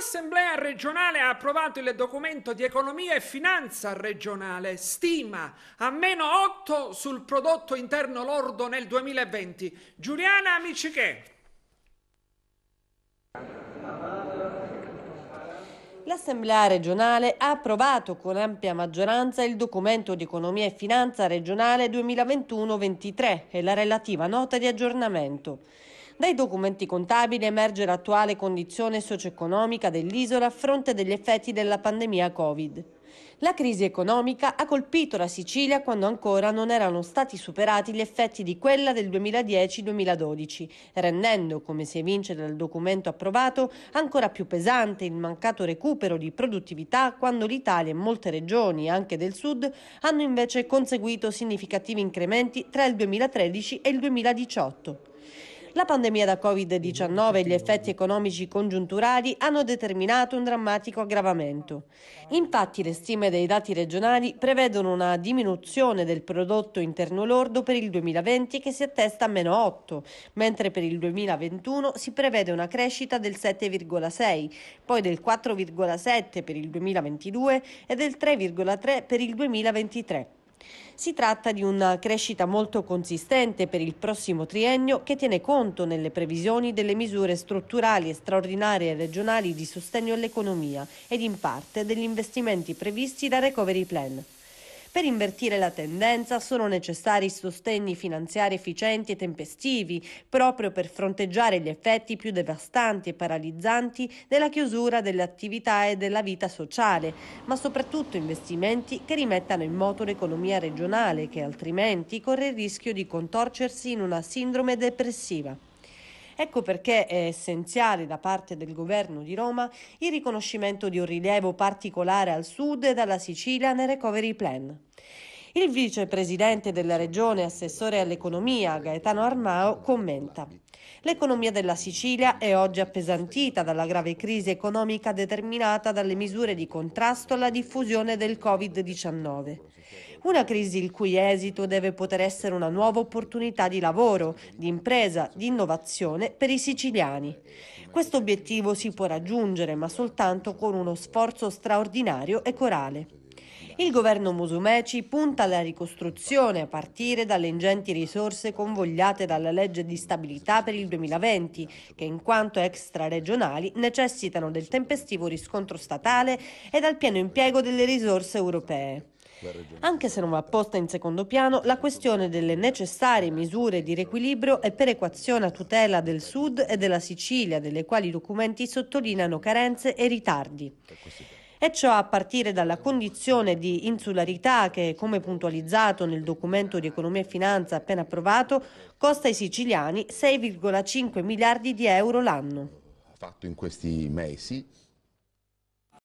L'Assemblea regionale ha approvato il documento di economia e finanza regionale, stima a meno 8 sul prodotto interno lordo nel 2020. Giuliana Amiciché. L'Assemblea regionale ha approvato con ampia maggioranza il documento di economia e finanza regionale 2021-23 e la relativa nota di aggiornamento. Dai documenti contabili emerge l'attuale condizione socio-economica dell'isola a fronte degli effetti della pandemia Covid. La crisi economica ha colpito la Sicilia quando ancora non erano stati superati gli effetti di quella del 2010-2012, rendendo, come si evince dal documento approvato, ancora più pesante il mancato recupero di produttività quando l'Italia e molte regioni, anche del sud, hanno invece conseguito significativi incrementi tra il 2013 e il 2018. La pandemia da Covid-19 e gli effetti economici congiunturali hanno determinato un drammatico aggravamento. Infatti le stime dei dati regionali prevedono una diminuzione del prodotto interno lordo per il 2020 che si attesta a meno 8, mentre per il 2021 si prevede una crescita del 7,6, poi del 4,7 per il 2022 e del 3,3 per il 2023. Si tratta di una crescita molto consistente per il prossimo triennio che tiene conto nelle previsioni delle misure strutturali e straordinarie regionali di sostegno all'economia ed in parte degli investimenti previsti da Recovery Plan. Per invertire la tendenza sono necessari sostegni finanziari efficienti e tempestivi, proprio per fronteggiare gli effetti più devastanti e paralizzanti della chiusura delle attività e della vita sociale, ma soprattutto investimenti che rimettano in moto l'economia regionale che altrimenti corre il rischio di contorcersi in una sindrome depressiva. Ecco perché è essenziale da parte del governo di Roma il riconoscimento di un rilievo particolare al sud e dalla Sicilia nel recovery plan. Il vicepresidente della regione, assessore all'economia, Gaetano Armao, commenta. L'economia della Sicilia è oggi appesantita dalla grave crisi economica determinata dalle misure di contrasto alla diffusione del Covid-19. Una crisi il cui esito deve poter essere una nuova opportunità di lavoro, di impresa, di innovazione per i siciliani. Questo obiettivo si può raggiungere, ma soltanto con uno sforzo straordinario e corale. Il governo Musumeci punta alla ricostruzione a partire dalle ingenti risorse convogliate dalla legge di stabilità per il 2020, che in quanto extraregionali necessitano del tempestivo riscontro statale e dal pieno impiego delle risorse europee. Anche se non va posta in secondo piano, la questione delle necessarie misure di riequilibrio e perequazione a tutela del Sud e della Sicilia, delle quali i documenti sottolineano carenze e ritardi e ciò a partire dalla condizione di insularità che, come puntualizzato nel documento di economia e finanza appena approvato, costa ai siciliani 6,5 miliardi di euro l'anno. Fatto in questi mesi